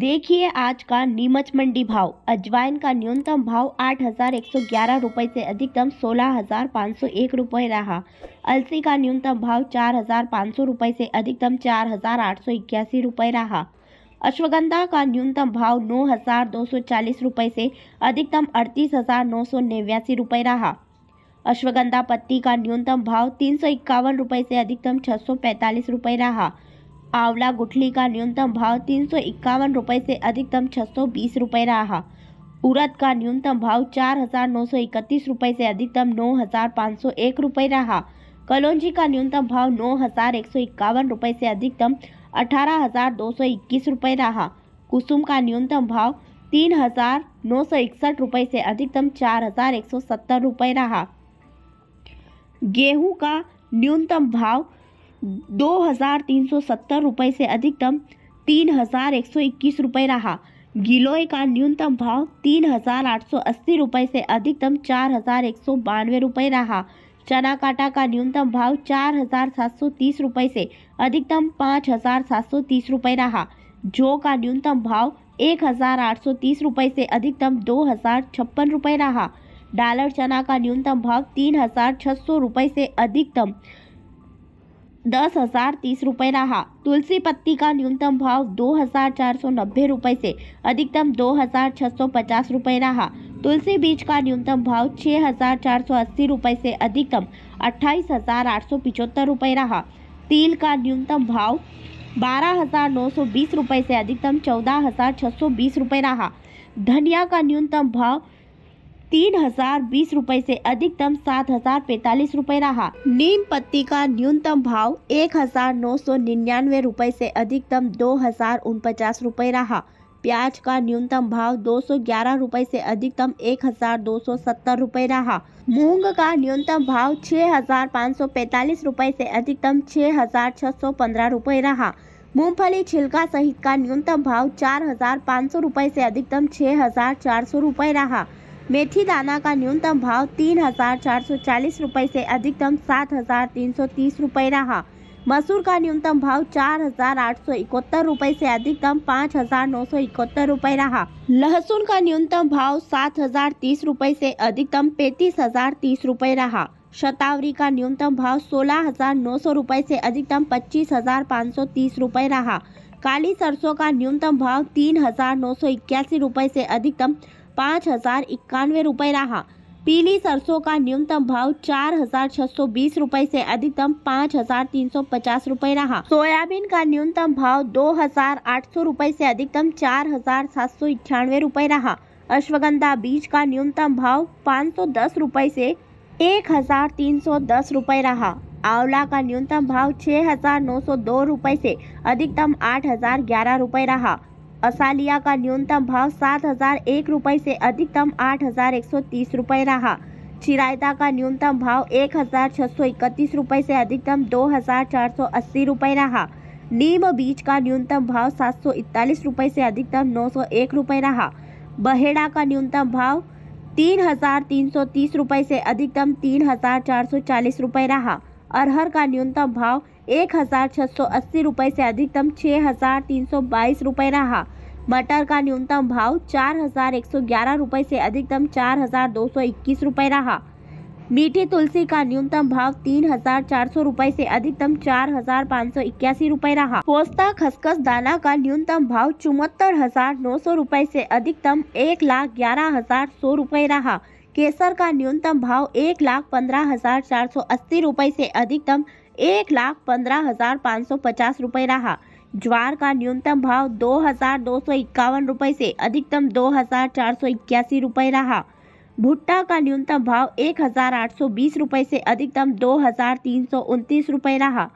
देखिए आज का नीमच मंडी भाव अजवाइन का न्यूनतम भाव आठ हजार एक सौ ग्यारह रुपये से अधिकतम सोलह हजार पाँच सौ एक रुपये रहा अलसी का न्यूनतम भाव चार हजार पाँच सौ रुपये से अधिकतम चार हजार आठ सौ इक्यासी रुपये रहा अश्वगंधा का न्यूनतम भाव नौ हजार दो सौ चालीस रुपये से अधिकतम अड़तीस हजार नौ सौ निन्यासी रुपये रहा अश्वगंधा पत्ती का न्यूनतम भाव तीन सौ इक्यावन रुपये से अधिकतम छः सौ पैंतालीस रुपये रहा आंवला गुठली का न्यूनतम भाव तीन सौ इक्यावन रुपये से अधिकतम छः सौ बीस रुपये रहा उड़द का न्यूनतम भाव चार हज़ार नौ सौ इकतीस रुपये से अधिकतम नौ हज़ार पाँच सौ एक रुपये रहा कलौजी का न्यूनतम भाव नौ हज़ार एक सौ इक्यावन रुपये से अधिकतम अठारह हज़ार दो सौ इक्कीस रुपये रहा कुसुम का न्यूनतम भाव तीन हज़ार नौ सौ इकसठ रुपये से अधिकतम चार हज़ार एक सौ सत्तर रुपये रहा गेहूँ का न्यूनतम भाव दो हज़ार तीन सौ सत्तर रुपये से अधिकतम तीन हज़ार एक सौ इक्कीस रुपये रहा गिलोय का न्यूनतम भाव तीन हज़ार आठ सौ अस्सी रुपये से अधिकतम चार हज़ार एक सौ बानवे रुपये रहा चना काटा का न्यूनतम भाव चार हज़ार सात सौ तीस रुपये से अधिकतम पाँच हज़ार सात सौ तीस रुपये रहा जौ का न्यूनतम भाव एक हज़ार आठ सौ तीस रुपये से अधिकतम दो हज़ार छप्पन रुपये रहा डॉलर चना का न्यूनतम भाव तीन हज़ार छह सौ रुपये से अधिकतम दस हज़ार तीस रुपये रहा तुलसी पत्ती का न्यूनतम भाव दो हज़ार चार सौ नब्बे रुपये से अधिकतम दो हज़ार छः सौ पचास रुपये रहा तुलसी बीज का न्यूनतम भाव छः हज़ार चार सौ अस्सी रुपये से अधिकतम अट्ठाईस हज़ार आठ सौ पिचहत्तर रुपये रहा तिल का न्यूनतम भाव बारह हज़ार नौ सौ बीस रुपये से अधिकतम चौदह हज़ार छः सौ बीस रुपये रहा धनिया का न्यूनतम भाव तीन हजार बीस रूपए ऐसी अधिकतम सात हजार पैतालीस रूपए रहा नीम पत्ती का न्यूनतम भाव एक हजार नौ सौ निन्यानवे रूपए ऐसी अधिकतम दो हजार उनपचास रूपए रहा प्याज का न्यूनतम भाव दो सौ ग्यारह रूपए ऐसी अधिकतम एक हजार दो सौ सत्तर रूपए रहा मूंग का न्यूनतम भाव छह हजार पाँच सौ पैतालीस रूपए ऐसी अधिकतम छह हजार छह सौ पंद्रह रूपए रहा मूंगफली छिलका सहित का न्यूनतम भाव चार हजार पाँच सौ रूपए ऐसी अधिकतम छह हजार चार सौ रूपए रहा मेथी दाना का न्यूनतम भाव तीन हजार चार सौ चालीस रुपये से अधिकतम सात हजार तीन सौ तीस रुपये रहा मसूर का न्यूनतम भाव चार हजार आठ सौ इकहत्तर रूपए ऐसी अधिकतम पाँच हजार नौ सौ इकहत्तर रूपए रहा लहसुन का न्यूनतम भाव सात हजार तीस रूपए से अधिकतम पैतीस हजार तीस रूपए रहा शतावरी का न्यूनतम भाव सोलह हजार नौ सौ रूपए से अधिकतम पच्चीस हजार पाँच सौ तीस रूपए रहा काली सरसों का न्यूनतम भाव तीन हजार नौ सौ इक्यासी रूपए से अधिकतम पाँच हजार इक्यानवे रुपये रहा पीली सरसों का न्यूनतम भाव चार हजार छह सौ बीस रूपए ऐसी अधिकतम पाँच हजार तीन सौ पचास रूपए रहा सोयाबीन का न्यूनतम भाव दो हजार आठ सौ रूपए ऐसी अधिकतम चार हजार सात सौ इक्यानवे रूपए रहा अश्वगंधा बीज का न्यूनतम भाव पाँच सौ दस रूपए ऐसी एक हजार तीन सौ दस रूपए रहा आंवला का न्यूनतम भाव छः हजार नौ सौ दो रूपए ऐसी अधिकतम आठ हजार ग्यारह रूपए रहा असालिया का न्यूनतम भाव सात हजार एक रुपये से अधिकतम आठ हजार एक सौ तीस रुपये रहा चिरायता का न्यूनतम भाव एक हजार छः सौ इकतीस रुपये से अधिकतम दो हजार चार सौ अस्सी रुपये रहा नीम बीज का न्यूनतम भाव सात सौ इकतालीस रुपये से अधिकतम नौ सौ एक रुपये रहा बहेड़ा का न्यूनतम भाव तीन हजार तीन सौ तीस रुपये से अधिकतम तीन हजार चार सौ चालीस रुपये रहा अरहर का न्यूनतम भाव एक हज़ार छः सौ अस्सी रुपये से अधिकतम छः हज़ार तीन सौ बाईस रुपये रहा मटर का न्यूनतम भाव चार हज़ार एक सौ ग्यारह रुपये से अधिकतम चार हज़ार दो सौ इक्कीस रुपये रहा मीठी तुलसी का न्यूनतम भाव तीन हजार चार सौ रूपए से अधिकतम चार हजार पाँच सौ इक्यासी रूपए रहा पोस्ता खसखस दाना का न्यूनतम भाव चौहत्तर हजार नौ सौ रूपए से अधिकतम एक लाख ग्यारह हजार सौ रूपए रहा केसर का न्यूनतम भाव एक लाख पंद्रह हजार चार सौ अस्सी रुपये से अधिकतम एक लाख पंद्रह हजार पाँच सौ पचास रुपये रहा ज्वार का न्यूनतम भाव दो हजार दो सौ इक्यावन रुपये से अधिकतम दो हजार चार सौ इक्यासी रुपये रहा भुट्टा का न्यूनतम भाव एक हजार आठ सौ बीस रुपये से अधिकतम दो हजार तीन सौ उनतीस रुपये रहा